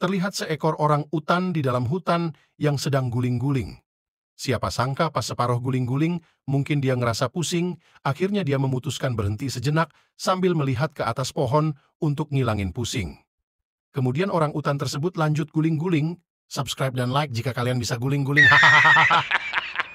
terlihat seekor orang utan di dalam hutan yang sedang guling-guling. Siapa sangka pas separuh guling-guling, mungkin dia ngerasa pusing, akhirnya dia memutuskan berhenti sejenak sambil melihat ke atas pohon untuk ngilangin pusing. Kemudian orang utan tersebut lanjut guling-guling, subscribe dan like jika kalian bisa guling-guling.